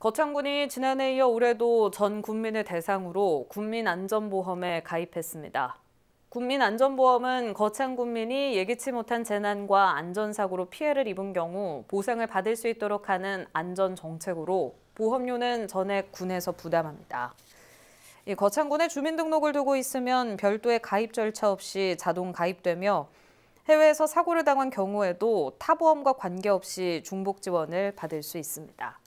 거창군이 지난해 에 이어 올해도 전 국민을 대상으로 국민안전보험에 가입했습니다. 국민안전보험은 거창 군민이 예기치 못한 재난과 안전사고로 피해를 입은 경우 보상을 받을 수 있도록 하는 안전정책으로 보험료는 전액 군에서 부담합니다. 거창군에 주민등록을 두고 있으면 별도의 가입 절차 없이 자동 가입되며 해외에서 사고를 당한 경우에도 타보험과 관계없이 중복 지원을 받을 수 있습니다.